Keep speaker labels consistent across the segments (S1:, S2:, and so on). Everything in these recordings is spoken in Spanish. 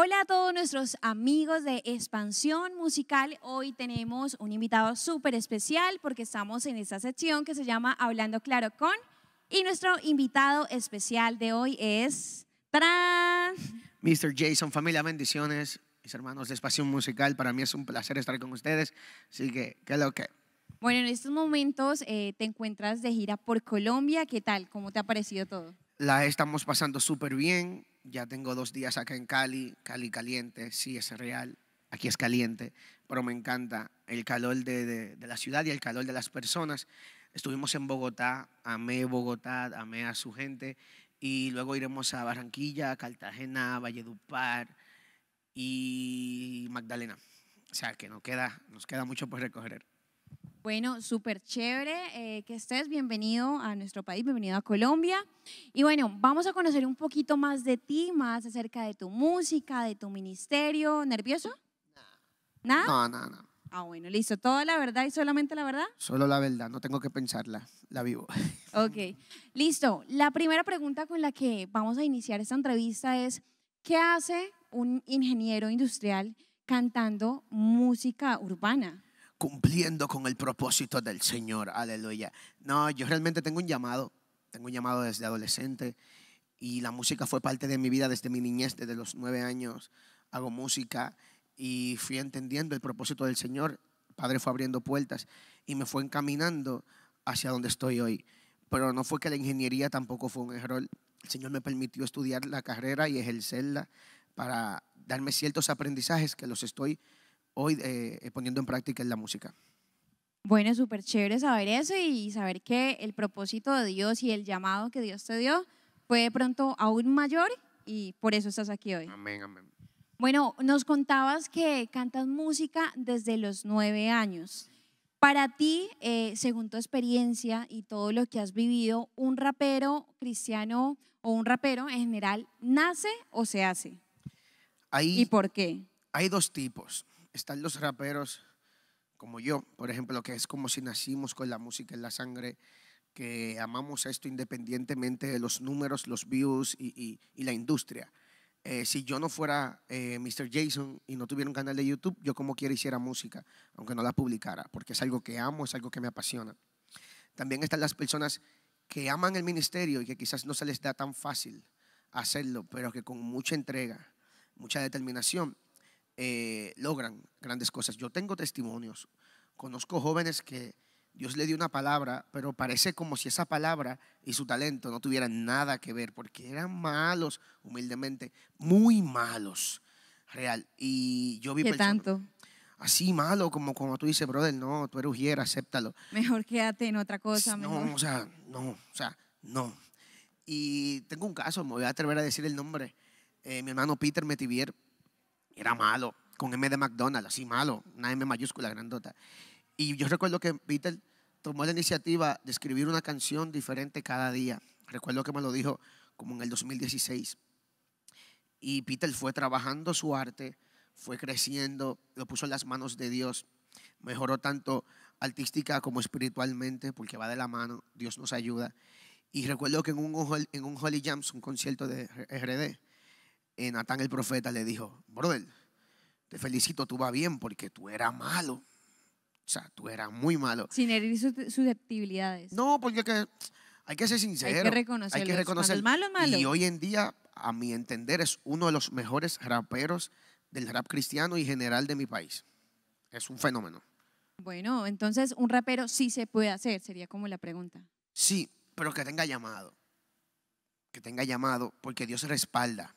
S1: Hola a todos nuestros amigos de Expansión Musical. Hoy tenemos un invitado súper especial porque estamos en esta sección que se llama Hablando Claro con. Y nuestro invitado especial de hoy es. ¡Tarán!
S2: Mr. Jason, familia, bendiciones. Mis hermanos de Expansión Musical, para mí es un placer estar con ustedes. Así que, ¿qué lo que?
S1: Bueno, en estos momentos eh, te encuentras de gira por Colombia. ¿Qué tal? ¿Cómo te ha parecido todo?
S2: La estamos pasando súper bien ya tengo dos días acá en Cali, Cali caliente, sí es real, aquí es caliente, pero me encanta el calor de, la ciudad y el calor de las personas. Estuvimos en Bogotá, amé Bogotá, amé a su gente y luego iremos a Barranquilla, Cartagena, Valledupar y Magdalena. O sea que nos queda, nos queda mucho por recoger.
S1: Bueno, súper chévere eh, que estés. Bienvenido a nuestro país, bienvenido a Colombia. Y bueno, vamos a conocer un poquito más de ti, más acerca de tu música, de tu ministerio. ¿Nervioso? Nada. ¿Nada? No, no, no. Ah, bueno, listo. ¿Toda la verdad y solamente la verdad? Solo
S2: la verdad, no tengo que pensarla, la vivo.
S1: Ok, listo. La primera pregunta con la que vamos a iniciar esta entrevista es, ¿qué hace un ingeniero industrial cantando música urbana?
S2: cumpliendo con el propósito del Señor. Aleluya. No, yo realmente tengo un llamado. Tengo un llamado desde adolescente y la música fue parte de mi vida desde mi niñez, desde los nueve años. Hago música y fui entendiendo el propósito del Señor. padre fue abriendo puertas y me fue encaminando hacia donde estoy hoy. Pero no fue que la ingeniería tampoco fue un error. El Señor me permitió estudiar la carrera y ejercerla para darme ciertos aprendizajes que los estoy hoy eh, eh, poniendo en práctica en la música.
S1: Bueno, súper chévere saber eso y saber que el propósito de Dios y el llamado que Dios te dio fue de pronto aún mayor y por eso estás aquí hoy. Amén, amén. Bueno, nos contabas que cantas música desde los nueve años. Para ti, eh, según tu experiencia y todo lo que has vivido, ¿un rapero cristiano o un rapero en general nace o se hace? Ahí. ¿Y por qué?
S2: Hay dos tipos están los raperos como yo, por ejemplo, que es como si nacimos con la música en la sangre, que amamos esto independientemente de los números, los views y, y, la industria. Eh, si yo no fuera eh, Mr. Jason y no tuviera un canal de YouTube, yo como quiera hiciera música, aunque no la publicara, porque es algo que amo, es algo que me apasiona. También están las personas que aman el ministerio y que quizás no se les da tan fácil hacerlo, pero que con mucha entrega, mucha determinación eh, logran grandes cosas. Yo tengo testimonios, conozco jóvenes que Dios le dio una palabra, pero parece como si esa palabra y su talento no tuvieran nada que ver, porque eran malos, humildemente, muy malos, real. Y yo vi... tanto? así malo, como como tú dices, brother, no, tú eres ujier, acéptalo.
S1: Mejor quédate en otra cosa. No, o
S2: sea, no, o sea, no. Y tengo un caso, me voy a atrever a decir el nombre. Eh, mi hermano Peter Metivier era malo, con M de McDonald's, así malo, una M mayúscula grandota. Y yo recuerdo que Peter tomó la iniciativa de escribir una canción diferente cada día. Recuerdo que me lo dijo como en el 2016. Y Peter fue trabajando su arte, fue creciendo, lo puso en las manos de Dios, mejoró tanto artística como espiritualmente, porque va de la mano, Dios nos ayuda. Y recuerdo que en un, en un Holy Jams, un concierto de RD, eh, Natán el profeta le dijo, brother, te felicito, tú vas bien porque tú eras malo. O sea, tú eras muy malo. Sin
S1: herir susceptibilidades. No, porque hay que ser sincero. Hay que reconocer. Hay que reconocer. Malo, malo. Y hoy
S2: en día, a mi entender, es uno de los mejores raperos del rap cristiano y general de mi país. Es un fenómeno.
S1: Bueno, entonces un rapero sí se puede hacer, sería como la pregunta.
S2: Sí, pero que tenga llamado. Que tenga llamado, porque Dios respalda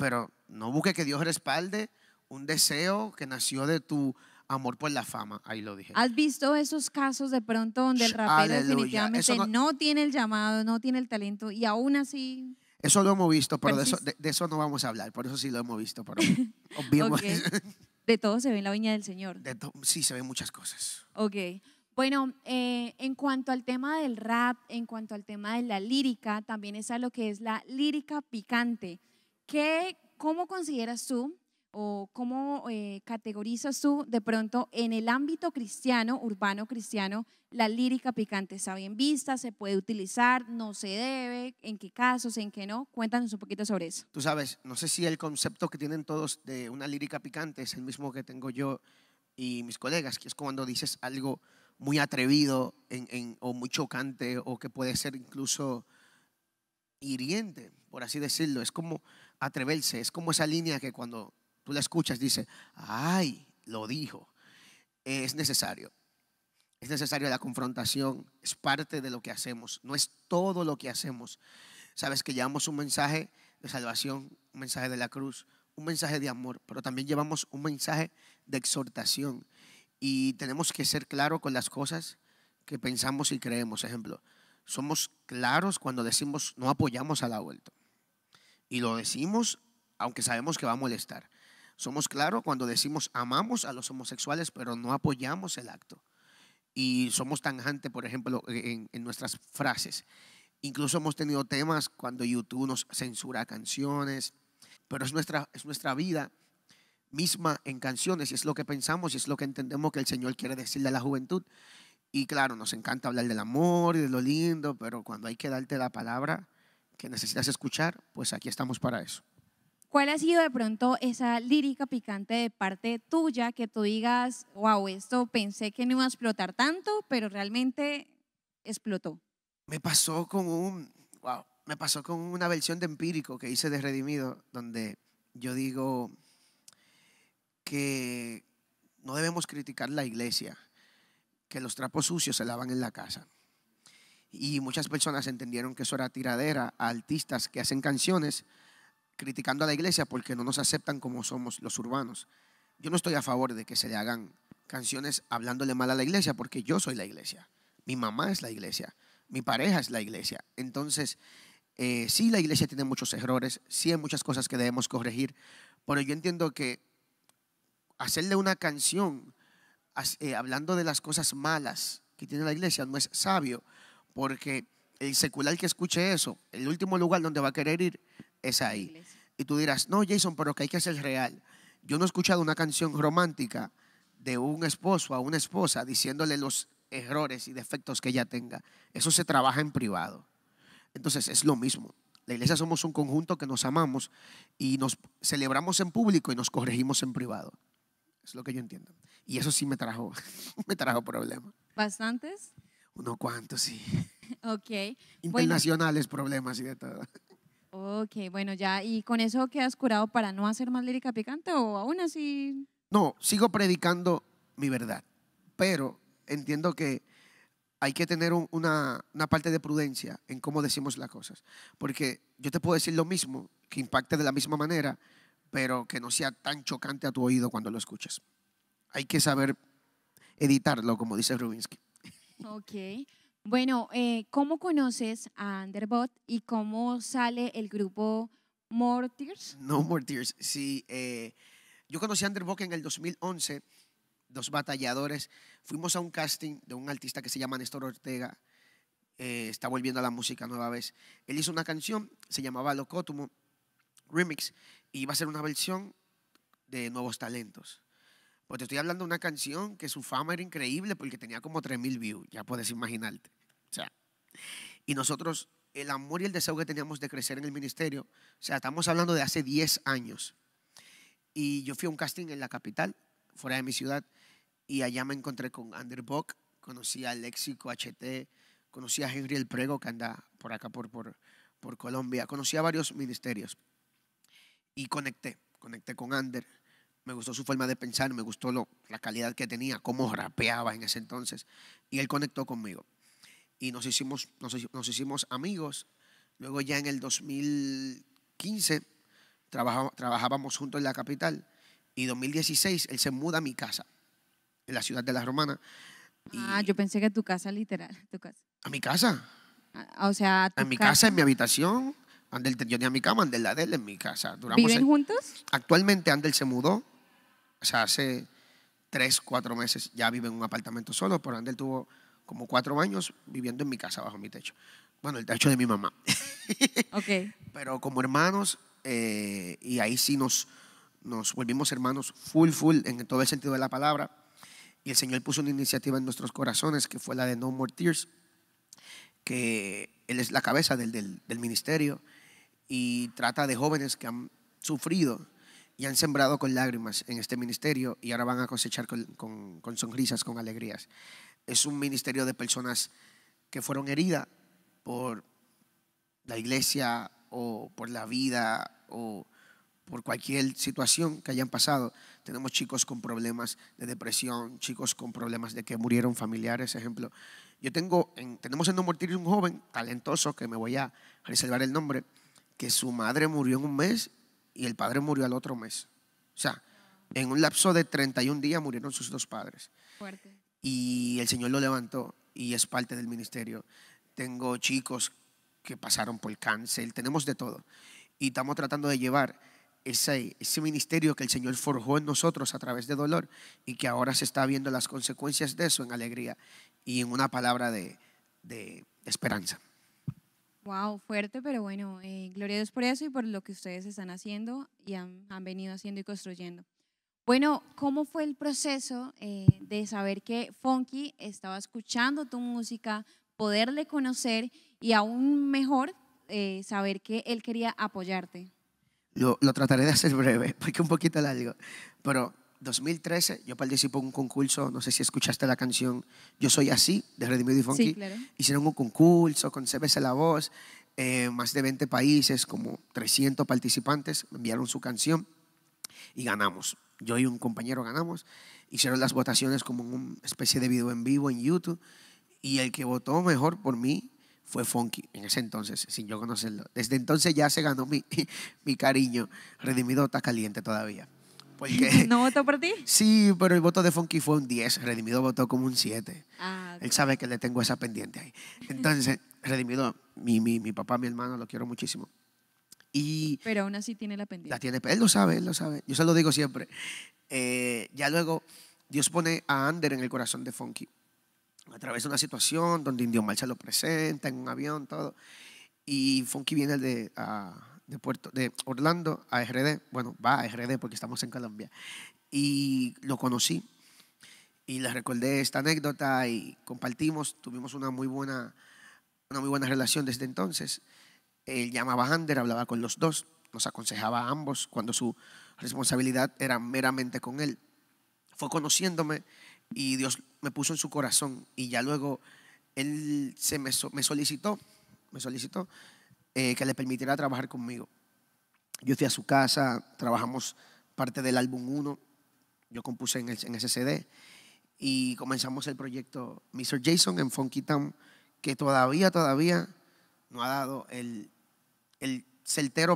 S2: pero no busque que Dios respalde un deseo que nació de tu amor por la fama. Ahí lo dije.
S1: ¿Has visto esos casos de pronto donde el rapero definitivamente no, tiene el llamado, no tiene el talento y aún así...
S2: Eso lo hemos visto, pero de eso, de, eso, no vamos a hablar, por eso sí lo hemos visto. Pero
S1: De todo se ve en la viña del Señor. sí, se ven muchas cosas. Ok. Bueno, eh, en cuanto al tema del rap, en cuanto al tema de la lírica, también es a lo que es la lírica picante. ¿Qué, ¿Cómo consideras tú o cómo eh, categorizas tú de pronto en el ámbito cristiano, urbano cristiano, la lírica picante? ¿Está bien vista? ¿Se puede utilizar? ¿No se debe? ¿En qué casos? ¿En qué no? Cuéntanos un poquito sobre eso.
S2: Tú sabes, no sé si el concepto que tienen todos de una lírica picante es el mismo que tengo yo y mis colegas, que es cuando dices algo muy atrevido o muy chocante o que puede ser incluso hiriente, por así decirlo. Es como atreverse. Es como esa línea que cuando tú la escuchas dice, ay, lo dijo. Es necesario. Es necesario la confrontación. Es parte de lo que hacemos. No es todo lo que hacemos. Sabes que llevamos un mensaje de salvación, un mensaje de la cruz, un mensaje de amor, pero también llevamos un mensaje de exhortación. Y tenemos que ser claros con las cosas que pensamos y creemos. Ejemplo, somos claros cuando decimos no apoyamos a la vuelta y lo decimos aunque sabemos que va a molestar. Somos claros cuando decimos amamos a los homosexuales, pero no apoyamos el acto. Y somos tanjantes, por ejemplo, e, en, en nuestras frases. Incluso hemos tenido temas cuando YouTube nos censura canciones, pero es nuestra, es nuestra vida misma en canciones y es lo que pensamos y es lo que entendemos que el Señor quiere decirle a la juventud. Y claro, nos encanta hablar del amor y de lo lindo, pero cuando hay que darte la palabra, que necesitas escuchar, pues aquí estamos para eso.
S1: ¿Cuál ha sido de pronto esa lírica picante de parte tuya que tú digas, wow, esto pensé que no iba a explotar tanto, pero realmente explotó?
S2: Me pasó con un, wow, me pasó con una versión de empírico que hice de Redimido, donde yo digo que no debemos criticar la iglesia, que los trapos sucios se lavan en la casa. Y muchas personas entendieron que eso era tiradera a artistas que hacen canciones criticando a la iglesia porque no nos aceptan como somos los urbanos. Yo no estoy a favor de que se le hagan canciones hablándole mal a la iglesia porque yo soy la iglesia. Mi mamá es la iglesia. Mi pareja es la iglesia. Entonces, eh, sí, la iglesia tiene muchos errores. Sí, hay muchas cosas que debemos corregir. Pero yo entiendo que hacerle una canción eh, hablando de las cosas malas que tiene la iglesia no es sabio porque el secular que escuche eso, el último lugar donde va a querer ir es ahí. Y tú dirás, no, Jason, pero que hay que hacer real. Yo no he escuchado una canción romántica de un esposo a una esposa diciéndole los errores y defectos que ella tenga. Eso se trabaja en privado. Entonces es lo mismo. La iglesia somos un conjunto que nos amamos y nos celebramos en público y nos corregimos en privado. Es lo que yo entiendo. Y eso sí me trajo, me trajo problemas.
S1: ¿Bastantes?
S2: Uno cuánto, sí. Ok. Internacionales, problemas y de todo.
S1: Ok, bueno, ya. ¿Y con eso quedas curado para no hacer más lírica picante o aún así?
S2: No, sigo predicando mi verdad, pero entiendo que hay que tener una, una, parte de prudencia en cómo decimos las cosas, porque yo te puedo decir lo mismo, que impacte de la misma manera, pero que no sea tan chocante a tu oído cuando lo escuchas. Hay que saber editarlo, como dice Rubinsky.
S1: Ok. Bueno, eh, ¿cómo conoces a Underbot y cómo sale el grupo Mortiers? No,
S2: Mortiers, sí. Eh, yo conocí a Underbot en el 2011, dos batalladores. Fuimos a un casting de un artista que se llama Néstor Ortega. Eh, está volviendo a la música nueva vez. Él hizo una canción, se llamaba Locotumo Remix, y iba a ser una versión de Nuevos Talentos. Pues te estoy hablando de una canción que su fama era increíble porque tenía como 3.000 views, ya puedes imaginarte. O sea, y nosotros, el amor y el deseo que teníamos de crecer en el ministerio, o sea, estamos hablando de hace 10 años. Y yo fui a un casting en la capital, fuera de mi ciudad, y allá me encontré con Ander Bock, conocí a Léxico HT, conocí a Henry El Prego, que anda por acá, por, por, por Colombia, conocí a varios ministerios y conecté, conecté con Ander me gustó su forma de pensar, me gustó la calidad que tenía, cómo rapeaba en ese entonces. Y él conectó conmigo. Y nos hicimos, nos, hicimos amigos. Luego ya en el 2015 trabajábamos juntos en la capital. Y 2016 él se muda a mi casa, en la ciudad de La Romanas.
S1: Ah, yo pensé que tu casa literal, tu casa.
S2: ¿A mi casa?
S1: Ah, o sea, a, tu mi casa, en
S2: mi habitación. yo tenía mi cama, Andel la de él en mi casa. Duramos ¿Viven juntos? Actualmente andel se mudó o sea, hace tres, cuatro meses ya vive en un apartamento solo, pero él tuvo como cuatro años viviendo en mi casa bajo mi techo. Bueno, el techo de mi mamá. Ok. Pero como hermanos, eh, y ahí sí nos, nos volvimos hermanos full, full en todo el sentido de la palabra. Y el Señor puso una iniciativa en nuestros corazones que fue la de No More Tears, que Él es la cabeza del ministerio y trata de jóvenes que han sufrido y han sembrado con lágrimas en este ministerio y ahora van a cosechar con, sonrisas, con alegrías. Es un ministerio de personas que fueron heridas por la iglesia o por la vida o por cualquier situación que hayan pasado. Tenemos chicos con problemas de depresión, chicos con problemas de que murieron familiares, ejemplo. Yo tengo, en, tenemos en Nomortir un joven talentoso que me voy a reservar el nombre, que su madre murió en un mes y el padre murió al otro mes. O sea, en un lapso de 31 días murieron sus dos padres. Fuerte. Y el Señor lo levantó y es parte del ministerio. Tengo chicos que pasaron por el cáncer, tenemos de todo. Y estamos tratando de llevar ese, ese ministerio que el Señor forjó en nosotros a través de dolor y que ahora se está viendo las consecuencias de eso en alegría y en una palabra de, de esperanza.
S1: Wow, fuerte, pero bueno, eh, gloria a Dios por eso y por lo que ustedes están haciendo y han, venido haciendo y construyendo. Bueno, ¿cómo fue el proceso eh, de saber que Funky estaba escuchando tu música, poderle conocer y aún mejor eh, saber que él quería apoyarte?
S2: Lo, trataré de hacer breve, porque un poquito largo, pero 2013 yo participo en un concurso, no sé si escuchaste la canción Yo Soy Así, de Redimido y Funky. Hicieron un concurso con CBC La Voz, eh, más de 20 países, como 300 participantes, enviaron su canción y ganamos. Yo y un compañero ganamos. Hicieron las votaciones como una especie de video en vivo en YouTube y el que votó mejor por mí fue Funky en ese entonces, sin yo conocerlo. Desde entonces ya se ganó mi, mi cariño. Redimido está caliente todavía.
S1: ¿No votó por ti?
S2: Sí, pero el voto de Funky fue un 10. Redimido votó como un 7. Ah, él sabe que le tengo esa pendiente ahí. Entonces, Redimido, mi, mi, mi papá, mi hermano, lo quiero muchísimo. Y
S1: pero aún así tiene la pendiente. La tiene, él lo sabe, él lo sabe.
S2: Yo se lo digo siempre. Eh, ya luego, Dios pone a Ander en el corazón de Funky. A través de una situación donde Indio Marcha lo presenta en un avión, todo. Y Funky viene de, de, Puerto, de Orlando a RD. Bueno, va a RD porque estamos en Colombia. Y lo conocí y le recordé esta anécdota y compartimos, tuvimos una muy buena, una muy buena relación desde entonces. Él llamaba a Ander, hablaba con los dos, nos aconsejaba a ambos cuando su responsabilidad era meramente con él. Fue conociéndome y Dios me puso en su corazón y ya luego él se me, me solicitó, me solicitó eh, que le permitirá trabajar conmigo. Yo fui a su casa, trabajamos parte del álbum 1, yo compuse en, el, ese CD y comenzamos el proyecto Mr. Jason en Funky Town, que todavía, todavía no ha dado el, el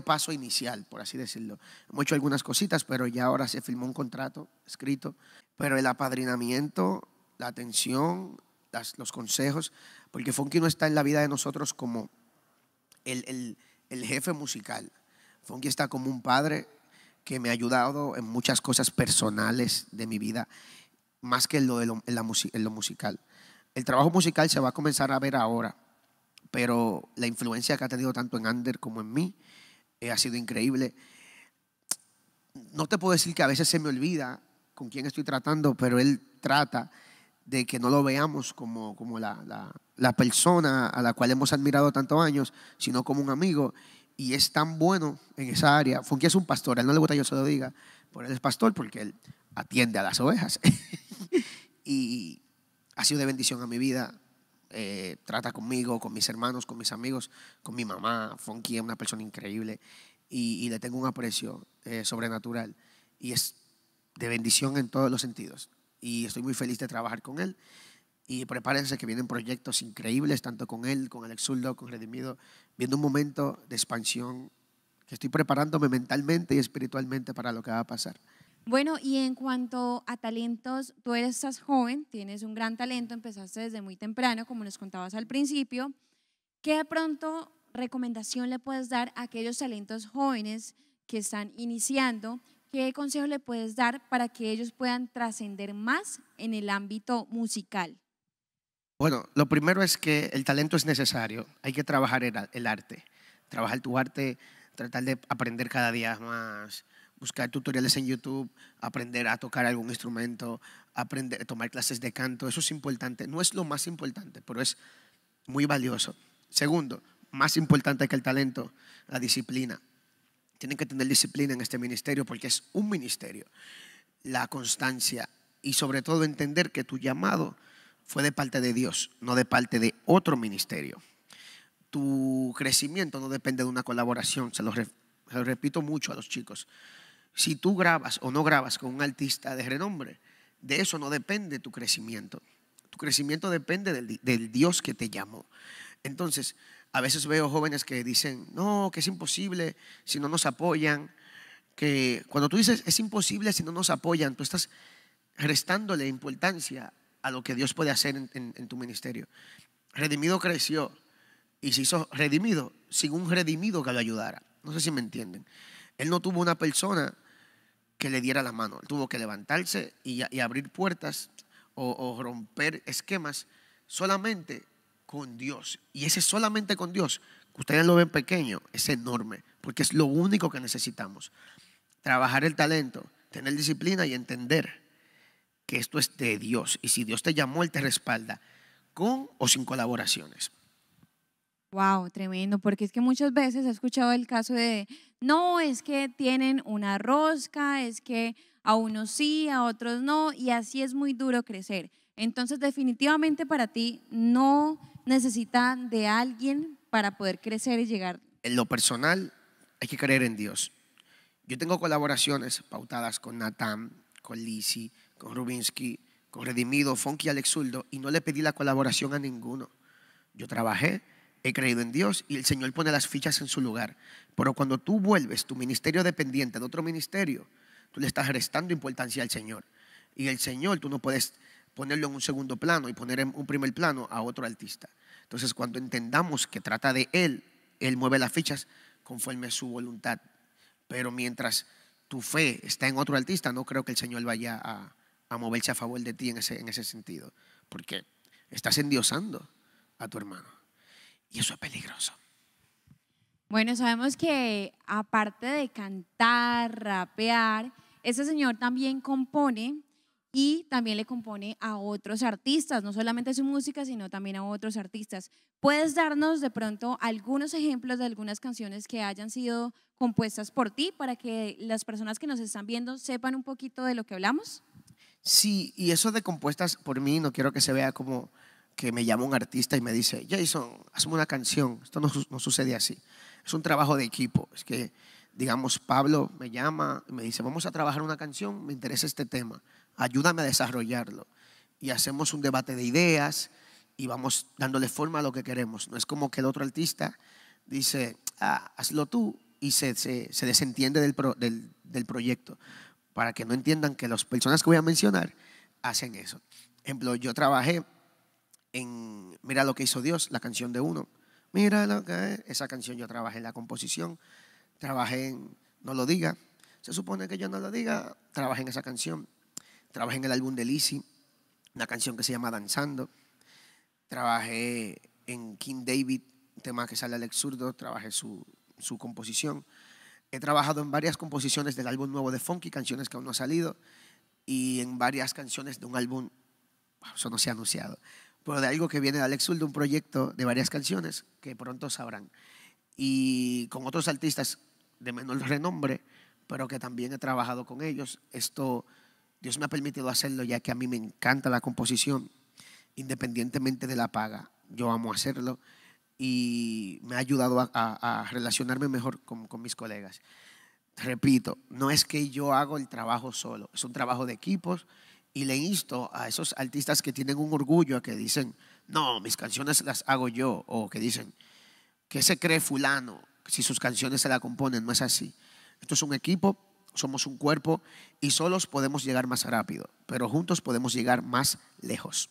S2: paso inicial, por así decirlo. Hemos hecho algunas cositas, pero ya ahora se firmó un contrato escrito, pero el apadrinamiento, la atención, los consejos, porque Funky no está en la vida de nosotros como el, jefe musical. Funky está como un padre que me ha ayudado en muchas cosas personales de mi vida, más que en lo, de en lo musical. El trabajo musical se va a comenzar a ver ahora, pero la influencia que ha tenido tanto en Ander como en mí eh, ha sido increíble. No te puedo decir que a veces se me olvida con quién estoy tratando, pero él trata de que no lo veamos como, la, persona a la cual hemos admirado tantos años, sino como un amigo. Y es tan bueno en esa área. Funky es un pastor, él no le gusta que yo se lo diga, pero él es pastor porque él atiende a las ovejas. y ha sido de bendición a mi vida. Eh, trata conmigo, con mis hermanos, con mis amigos, con mi mamá. Funky es una persona increíble y, le tengo un aprecio eh, sobrenatural. Y es de bendición en todos los sentidos y estoy muy feliz de trabajar con él. Y prepárense que vienen proyectos increíbles, tanto con él, con el Exuldo, con Redimido, viendo un momento de expansión que estoy preparándome mentalmente y espiritualmente para lo que va a pasar.
S1: Bueno, y en cuanto a talentos, tú eres joven, tienes un gran talento, empezaste desde muy temprano, como nos contabas al principio. ¿Qué de pronto recomendación le puedes dar a aquellos talentos jóvenes que están iniciando ¿Qué consejos le puedes dar para que ellos puedan trascender más en el ámbito musical?
S2: Bueno, lo primero es que el talento es necesario. Hay que trabajar el, arte. Trabajar tu arte, tratar de aprender cada día más, buscar tutoriales en YouTube, aprender a tocar algún instrumento, aprender a tomar clases de canto. Eso es importante. No es lo más importante, pero es muy valioso. Segundo, más importante que el talento, la disciplina tienen que tener disciplina en este ministerio porque es un ministerio. La constancia y sobre todo entender que tu llamado fue de parte de Dios, no de parte de otro ministerio. Tu crecimiento no depende de una colaboración, se lo, repito mucho a los chicos. Si tú grabas o no grabas con un artista de renombre, de eso no depende tu crecimiento. Tu crecimiento depende del, del Dios que te llamó. Entonces, a veces veo jóvenes que dicen, no, que es imposible si no nos apoyan. Que cuando tú dices, es imposible si no nos apoyan, tú estás restándole importancia a lo que Dios puede hacer en, tu ministerio. Redimido creció y se hizo redimido sin un redimido que lo ayudara. No sé si me entienden. Él no tuvo una persona que le diera la mano. Él tuvo que levantarse y, abrir puertas o, o romper esquemas solamente con Dios. Y ese solamente con Dios, que ustedes lo ven pequeño, es enorme, porque es lo único que necesitamos. Trabajar el talento, tener disciplina y entender que esto es de Dios. Y si Dios te llamó, Él te respalda, con o sin colaboraciones.
S1: Wow, tremendo, porque es que muchas veces he escuchado el caso de, no, es que tienen una rosca, es que a unos sí, a otros no, y así es muy duro crecer. Entonces, definitivamente para ti no necesitan de alguien para poder crecer y llegar.
S2: En lo personal, hay que creer en Dios. Yo tengo colaboraciones pautadas con Natán con Lisi, con Rubinsky, con Redimido, Fonky y Alexuldo, y no le pedí la colaboración a ninguno. Yo trabajé, he creído en Dios y el Señor pone las fichas en su lugar. Pero cuando tú vuelves tu ministerio dependiente de otro ministerio, tú le estás restando importancia al Señor. Y el Señor, tú no puedes ponerlo en un segundo plano y poner en un primer plano a otro artista. Entonces, cuando entendamos que trata de Él, Él mueve las fichas conforme a su voluntad. Pero mientras tu fe está en otro artista, no creo que el Señor vaya a, moverse a favor de ti en ese, en ese sentido. Porque estás endiosando a tu hermano. Y eso es peligroso.
S1: Bueno, sabemos que aparte de cantar, rapear, ese señor también compone y también le compone a otros artistas, no solamente su música, sino también a otros artistas. ¿Puedes darnos de pronto algunos ejemplos de algunas canciones que hayan sido compuestas por ti para que las personas que nos están viendo sepan un poquito de lo que hablamos?
S2: Sí, y eso de compuestas por mí, no quiero que se vea como que me llama un artista y me dice, Jason, hazme una canción. Esto no, no sucede así. Es un trabajo de equipo. Es que, digamos, Pablo me llama y me dice, vamos a trabajar una canción, me interesa este tema ayúdame a desarrollarlo. Y hacemos un debate de ideas y vamos dándole forma a lo que queremos. No es como que el otro artista dice, ah, hazlo tú y se, se, desentiende del, del, proyecto. Para que no entiendan que las personas que voy a mencionar hacen eso. Ejemplo, yo trabajé en Mira lo que hizo Dios, la canción de uno. Mira lo que es. Esa canción yo trabajé en la composición, trabajé en No lo diga. Se supone que yo no lo diga, trabajé en esa canción. Trabajé en el álbum de Lizzy, una canción que se llama Danzando. Trabajé en King David, un tema que sale Alex Zurdo. trabajé su, su composición. He trabajado en varias composiciones del álbum nuevo de Funky, canciones que aún no han salido, y en varias canciones de un álbum, eso no se ha anunciado, pero de algo que viene de Alex Zurdo, un proyecto de varias canciones que pronto sabrán. Y con otros artistas de menor renombre, pero que también he trabajado con ellos. Esto Dios me ha permitido hacerlo ya que a mí me encanta la composición, independientemente de la paga. Yo amo hacerlo y me ha ayudado a, relacionarme mejor con, con, mis colegas. Repito, no es que yo hago el trabajo solo, es un trabajo de equipos y le insto a esos artistas que tienen un orgullo, que dicen, no, mis canciones las hago yo, o que dicen, ¿qué se cree fulano si sus canciones se la componen? No es así. Esto es un equipo somos un cuerpo y solos podemos llegar más rápido, pero juntos podemos llegar más lejos.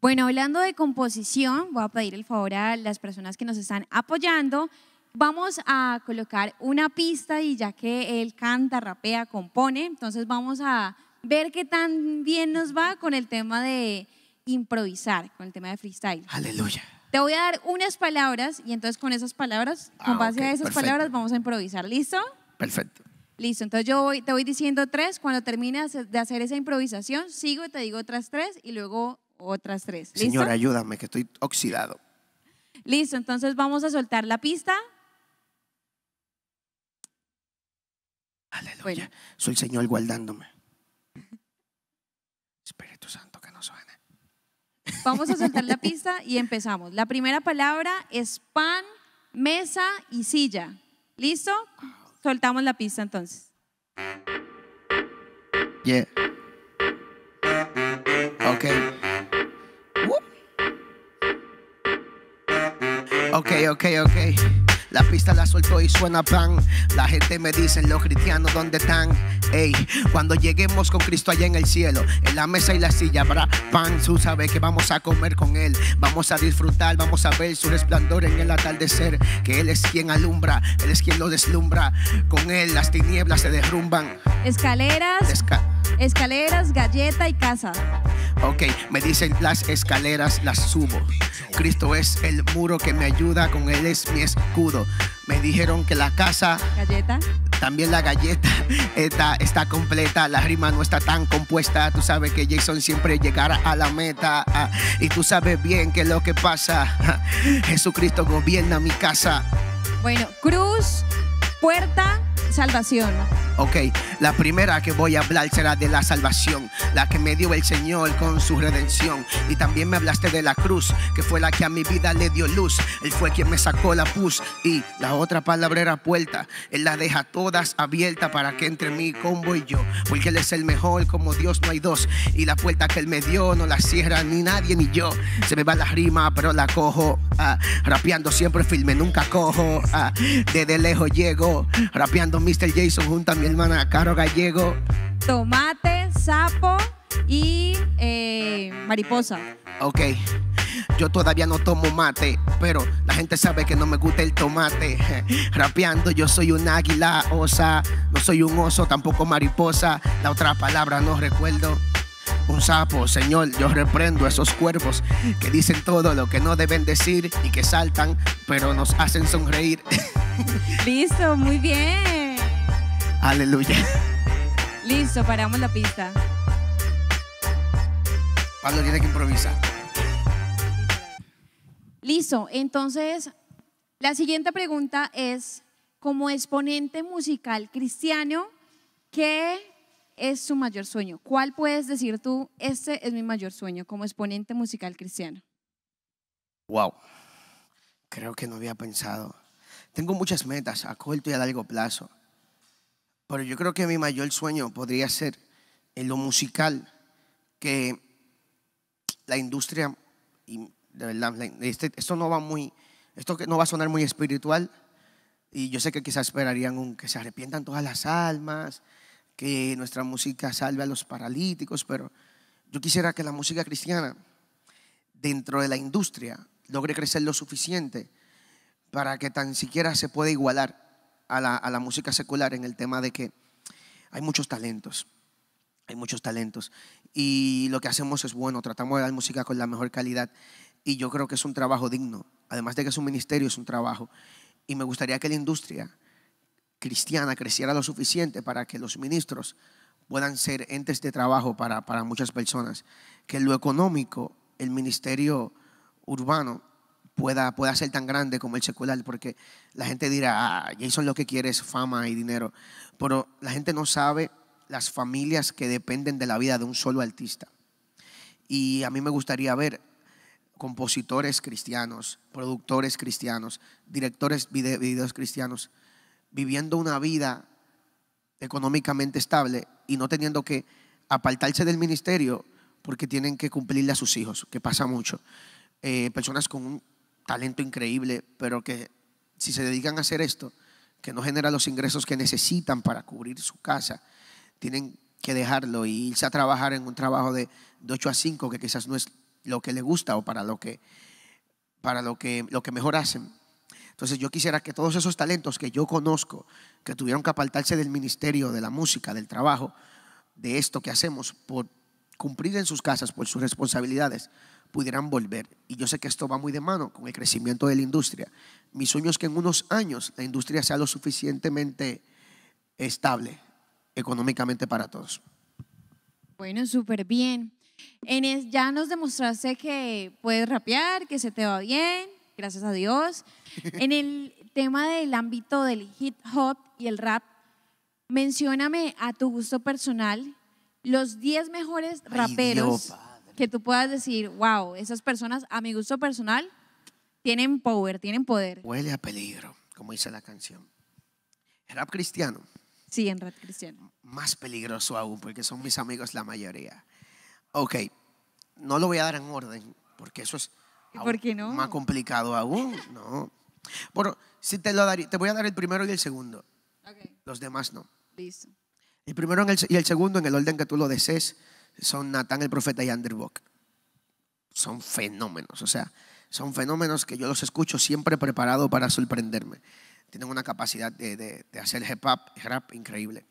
S1: Bueno, hablando de composición, voy a pedir el favor a las personas que nos están apoyando. Vamos a colocar una pista y ya que él canta, rapea, compone, entonces vamos a ver qué tan bien nos va con el tema de improvisar, con el tema de freestyle. Aleluya. Te voy a dar unas palabras y entonces con esas palabras, con ah, base a esas palabras, vamos a improvisar. ¿Listo? Perfecto. Listo, entonces yo te voy diciendo tres, cuando terminas de hacer esa improvisación, sigo y te digo otras tres y luego otras tres. Señor,
S2: ayúdame, que estoy oxidado.
S1: Listo, entonces vamos a soltar la pista. Aleluya.
S2: Soy el Señor guardándome. Espíritu Santo que nos suene.
S1: Vamos a soltar la pista y empezamos. La primera palabra es pan, mesa y silla. ¿Listo? soltamos la pista entonces.
S2: Yeah. Ok. Okay. Ok, ok, ok. La pista la soltó y suena pan. La gente me dice, los cristianos, ¿dónde están? Ey, cuando lleguemos con Cristo allá en el cielo, en la mesa y la silla habrá pan. Tú sabes que vamos a comer con Él. Vamos a disfrutar, vamos a ver su resplandor en el atardecer. Que Él es quien alumbra, Él es quien lo deslumbra. Con Él las tinieblas se derrumban.
S1: Escaleras. escaleras, galleta y casa.
S2: Ok, me dicen las escaleras las subo. Cristo es el muro que me ayuda, con Él es mi escudo. Me dijeron que la casa... Galleta. También la galleta está, está completa, la rima no está tan compuesta. Tú sabes que Jason siempre llegará a la meta. Ah, y tú sabes bien que lo que pasa, Jesucristo gobierna mi casa.
S1: Bueno, Cruz puerta, salvación.
S2: Ok, la primera que voy a hablar será de la salvación, la que me dio el Señor con su redención. Y también me hablaste de la cruz, que fue la que a mi vida le dio luz. Él fue quien me sacó la pus. Y la otra palabra era puerta. Él la deja todas abiertas para que entre mí combo y yo. Porque Él es el mejor, como Dios no hay dos. Y la puerta que Él me dio no la cierra ni nadie ni yo. Se me va la rima, pero la cojo. Ah, rapeando siempre firme, nunca cojo. Ah, desde lejos llego Rapeando Mr. Jason junto a mi hermana Caro Gallego.
S1: Tomate, sapo y eh, mariposa.
S2: Ok. Yo todavía no tomo mate, pero la gente sabe que no me gusta el tomate. Rapeando, yo soy un águila osa, no soy un oso, tampoco mariposa. La otra palabra no recuerdo un sapo. Señor, yo reprendo esos cuervos que dicen todo lo que no deben decir y que saltan, pero nos hacen sonreír.
S1: Listo, muy bien. Aleluya. Listo, paramos la pista.
S2: Pablo tiene que improvisar.
S1: Listo, entonces la siguiente pregunta es, como exponente musical cristiano, ¿qué es su mayor sueño? ¿Cuál puedes decir tú, ese es mi mayor sueño como exponente musical cristiano?
S2: Wow, creo que no había pensado. Tengo muchas metas a corto y a largo plazo, pero yo creo que mi mayor sueño podría ser en lo musical, que la industria, y de verdad, este, esto no va muy, esto no va a sonar muy espiritual, y yo sé que quizás esperarían que se arrepientan todas las almas, que nuestra música salve a los paralíticos, pero yo quisiera que la música cristiana dentro de la industria logre crecer lo suficiente para que tan siquiera se pueda igualar a la, a la, música secular en el tema de que hay muchos talentos, hay muchos talentos. Y lo que hacemos es bueno, tratamos de dar música con la mejor calidad y yo creo que es un trabajo digno, además de que es un ministerio, es un trabajo. Y me gustaría que la industria cristiana creciera lo suficiente para que los ministros puedan ser entes de trabajo para, para muchas personas, que lo económico el ministerio urbano pueda, pueda ser tan grande como el secular, porque la gente dirá, ah, Jason lo que quiere es fama y dinero, pero la gente no sabe las familias que dependen de la vida de un solo artista. Y a mí me gustaría ver compositores cristianos, productores cristianos, directores de videos cristianos, viviendo una vida económicamente estable y no teniendo que apartarse del ministerio porque tienen que cumplirle a sus hijos, que pasa mucho. Eh, personas con un talento increíble, pero que si se dedican a hacer esto, que no genera los ingresos que necesitan para cubrir su casa, tienen que dejarlo e irse a trabajar en un trabajo de, de 8 a 5, que quizás no es lo que le gusta o para lo que, para lo que, lo que mejor hacen. Entonces yo quisiera que todos esos talentos que yo conozco, que tuvieron que apartarse del ministerio, de la música, del trabajo, de esto que hacemos, por cumplir en sus casas, por sus responsabilidades, pudieran volver. Y yo sé que esto va muy de mano con el crecimiento de la industria. Mi sueño es que en unos años la industria sea lo suficientemente estable económicamente para todos.
S1: Bueno, súper bien. Enes, ya nos demostraste que puedes rapear, que se te va bien, gracias a Dios. En el tema del ámbito del hip hop y el rap, mencioname a tu gusto personal los 10 mejores raperos que tú puedas decir, wow, esas personas a mi gusto personal tienen power, tienen poder.
S2: Huele a peligro, como dice la canción. rap cristiano.
S1: Sí, en rap cristiano.
S2: Más peligroso aún, porque son mis amigos la mayoría. Ok, no lo voy a dar en orden, porque eso es por qué no? Más complicado aún, ¿no? Bueno, si te, lo daría, te voy a dar el primero y el segundo. Los demás no. Listo. El primero y el segundo, en el orden que tú lo desees, son Nathan el profeta y Anderbock. Son fenómenos, o sea, son fenómenos que yo los escucho siempre preparado para sorprenderme. Tienen una capacidad de, de, de hacer hip -hop, rap increíble.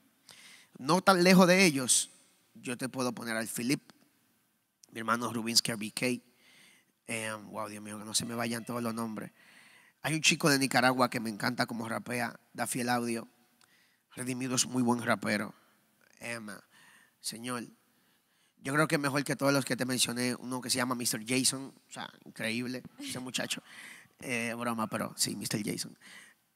S2: No tan lejos de ellos, yo te puedo poner al Philip, mi hermano Rubinsky BK, wow, em, Dios mío, que no se me vayan todos los nombres. Hay un chico de Nicaragua que me encanta como rapea, da fiel audio. Redimido es muy buen rapero. Emma, Señor, yo creo que mejor que todos los que te mencioné, uno que se llama Mr. Jason, o sea, increíble ese muchacho. Eh, broma, pero sí, Mr. Jason.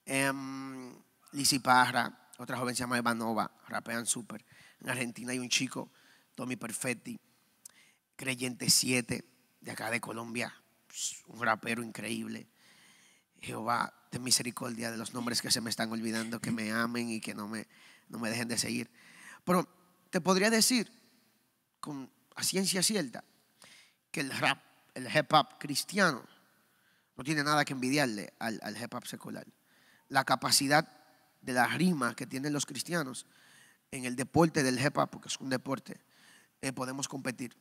S2: Em, Lizzy Parra, otra joven se llama Evanova, rapean súper. En Argentina hay un chico, Tommy Perfetti, Creyente 7, de acá de Colombia, pues, un rapero increíble. Jehová, ten misericordia de los nombres que se me están olvidando, que me amen y que no me, no me dejen de seguir. Pero te podría decir, con, a ciencia cierta, que el rap, el hip hop cristiano, no tiene nada que envidiarle al, al hip hop secular. La capacidad de la rima que tienen los cristianos en el deporte del hip hop, porque es un deporte, eh, podemos competir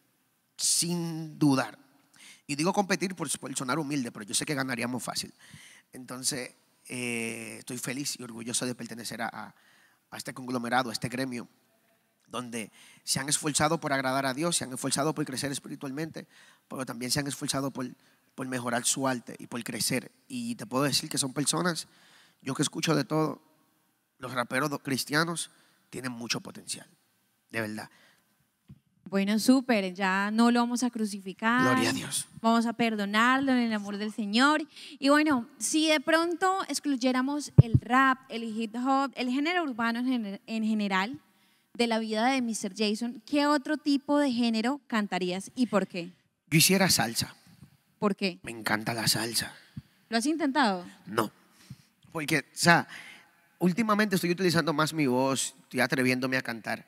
S2: sin dudar. Y digo competir por, sonar humilde, pero yo sé que ganaríamos fácil. Entonces, eh, estoy feliz y orgulloso de pertenecer a, este conglomerado, a este gremio, donde se han esforzado por agradar a Dios, se han esforzado por crecer espiritualmente, pero también se han esforzado por, por mejorar su arte y por crecer. Y te puedo decir que son personas, yo que escucho de todo, los raperos cristianos tienen mucho potencial, de verdad.
S1: Bueno, súper, ya no lo vamos a crucificar. Gloria a Dios. Vamos a perdonarlo en el amor del Señor. Y bueno, si de pronto excluyéramos el rap, el hip hop, el género urbano en general de la vida de Mr. Jason, ¿qué otro tipo de género cantarías y por qué?
S2: Yo hiciera salsa. ¿Por qué? Me encanta la salsa.
S1: ¿Lo has intentado?
S2: No. Porque, o sea, últimamente estoy utilizando más mi voz, estoy atreviéndome a cantar,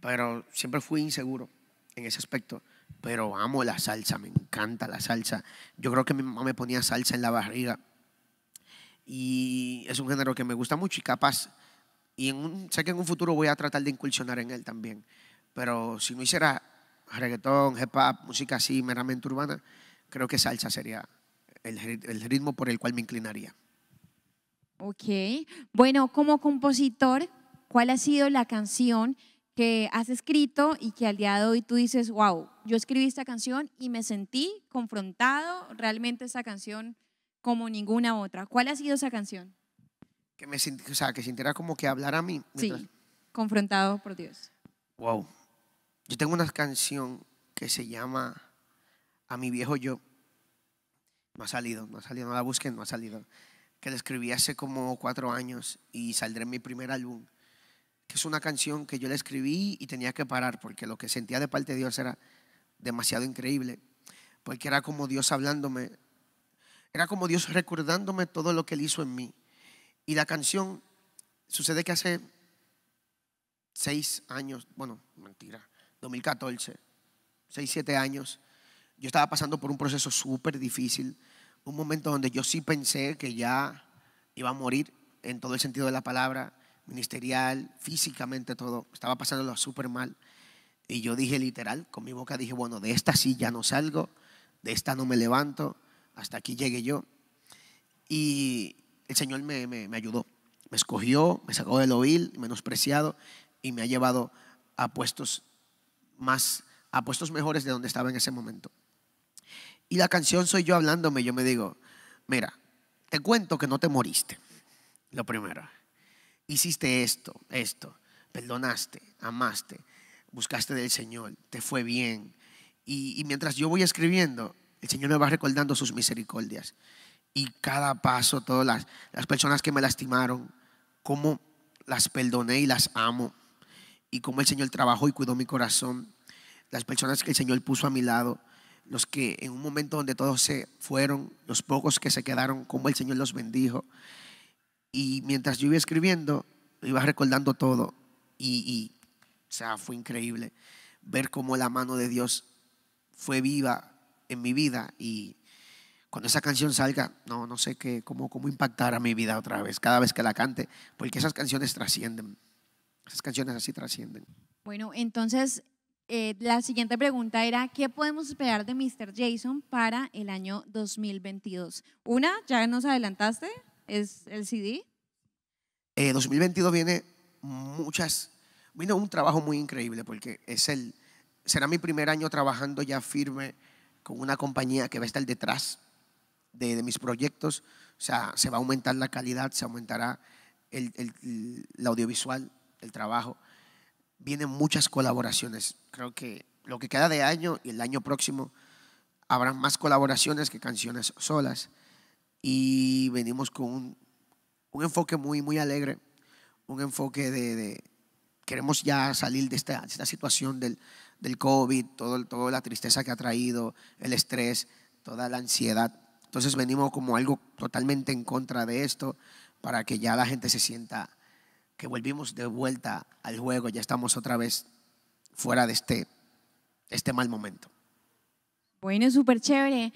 S2: pero siempre fui inseguro en ese aspecto, pero amo la salsa, me encanta la salsa. Yo creo que mi mamá me ponía salsa en la barriga y es un género que me gusta mucho y capaz, y sé que en un futuro voy a tratar de incursionar en él también, pero si no hiciera reggaetón, hip hop, música así meramente urbana, creo que salsa sería el, el ritmo por el cual me inclinaría.
S1: Ok, bueno, como compositor, ¿cuál ha sido la canción? que has escrito y que al día de hoy tú dices, wow, yo escribí esta canción y me sentí confrontado realmente esa canción como ninguna otra. ¿Cuál ha sido esa canción?
S2: Que me o sea, que sintiera como que hablar a mí. Sí,
S1: confrontado por Dios.
S2: Wow. Yo tengo una canción que se llama A mi viejo yo. No ha salido, no ha salido, no la busquen, no ha salido. Que la escribí hace como cuatro años y saldré en mi primer álbum es una canción que yo le escribí y tenía que parar porque lo que sentía de parte de Dios era demasiado increíble, porque era como Dios hablándome, era como Dios recordándome todo lo que Él hizo en mí. Y la canción, sucede que hace seis años, bueno, mentira, 2014, seis, siete años, yo estaba pasando por un proceso súper difícil, un momento donde yo sí pensé que ya iba a morir en todo el sentido de la palabra ministerial, físicamente todo, estaba pasándolo súper mal. Y yo dije literal, con mi boca dije, bueno, de esta sí ya no salgo, de esta no me levanto, hasta aquí llegué yo. Y el Señor me, ayudó, me escogió, me sacó del oír menospreciado, y me ha llevado a puestos más, a puestos mejores de donde estaba en ese momento. Y la canción soy yo hablándome, yo me digo, mira, te cuento que no te moriste, lo primero hiciste esto, esto, perdonaste, amaste, buscaste del Señor, te fue bien. Y, mientras yo voy escribiendo, el Señor me va recordando sus misericordias. Y cada paso, todas las, las personas que me lastimaron, cómo las perdoné y las amo. Y cómo el Señor trabajó y cuidó mi corazón. Las personas que el Señor puso a mi lado, los que en un momento donde todos se fueron, los pocos que se quedaron, cómo el Señor los bendijo. Y mientras yo iba escribiendo, iba recordando todo. Y, o sea, fue increíble ver cómo la mano de Dios fue viva en mi vida. Y cuando esa canción salga, no, no sé qué, cómo, cómo impactará mi vida otra vez, cada vez que la cante, porque esas canciones trascienden. Esas canciones así trascienden.
S1: Bueno, entonces eh, la siguiente pregunta era, ¿qué podemos esperar de Mr. Jason para el año 2022? Una, ya nos adelantaste, ¿Es el CD?
S2: 2022 eh, viene muchas, viene un trabajo muy increíble porque es el, será mi primer año trabajando ya firme con una compañía que va a estar detrás de, mis proyectos. O sea, se va a aumentar la calidad, se aumentará el, el, el audiovisual, el trabajo. Vienen muchas colaboraciones. Creo que lo que queda de año y el año próximo habrá más colaboraciones que canciones solas y venimos con un, enfoque muy, muy alegre, un enfoque de, queremos ya salir de esta, situación del, del, COVID, todo, toda la tristeza que ha traído, el estrés, toda la ansiedad. Entonces venimos como algo totalmente en contra de esto para que ya la gente se sienta que volvimos de vuelta al juego, ya estamos otra vez fuera de este, este mal momento.
S1: Bueno, súper chévere.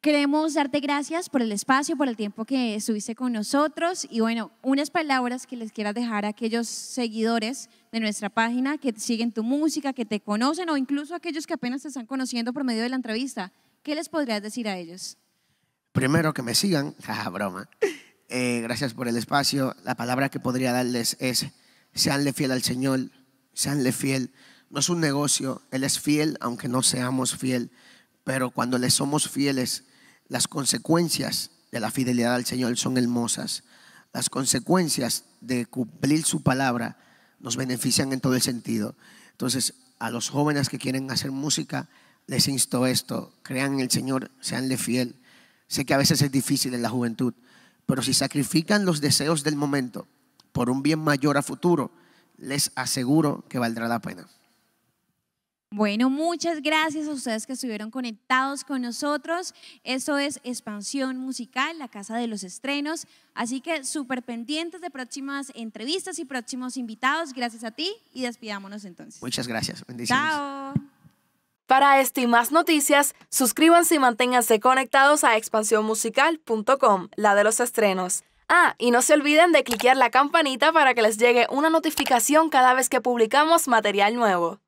S1: Queremos darte gracias por el espacio, por el tiempo que estuviste con nosotros y bueno, unas palabras que les quieras dejar a aquellos seguidores de nuestra página que siguen tu música, que te conocen o incluso aquellos que apenas te están conociendo por medio de la entrevista. ¿Qué les podrías decir a ellos?
S2: Primero que me sigan, jaja, broma. Eh, gracias por el espacio. La palabra que podría darles es, seanle fiel al Señor, seanle fiel. No es un negocio, Él es fiel aunque no seamos fiel, pero cuando le somos fieles, las consecuencias de la fidelidad al Señor son hermosas. Las consecuencias de cumplir su palabra nos benefician en todo el sentido. Entonces, a los jóvenes que quieren hacer música, les insto esto, crean en el Señor, seanle fiel. Sé que a veces es difícil en la juventud, pero si sacrifican los deseos del momento por un bien mayor a futuro, les aseguro que valdrá la pena.
S1: Bueno, muchas gracias a ustedes que estuvieron conectados con nosotros. Esto es Expansión Musical, la casa de los estrenos. Así que súper pendientes de próximas entrevistas y próximos invitados. Gracias a ti y despidámonos entonces. Muchas gracias. Bendiciones. Chao. Para este y más noticias, suscríbanse y manténganse conectados a expansiónmusical.com, la de los estrenos. Ah, y no se olviden de cliquear la campanita para que les llegue una notificación cada vez que publicamos material nuevo.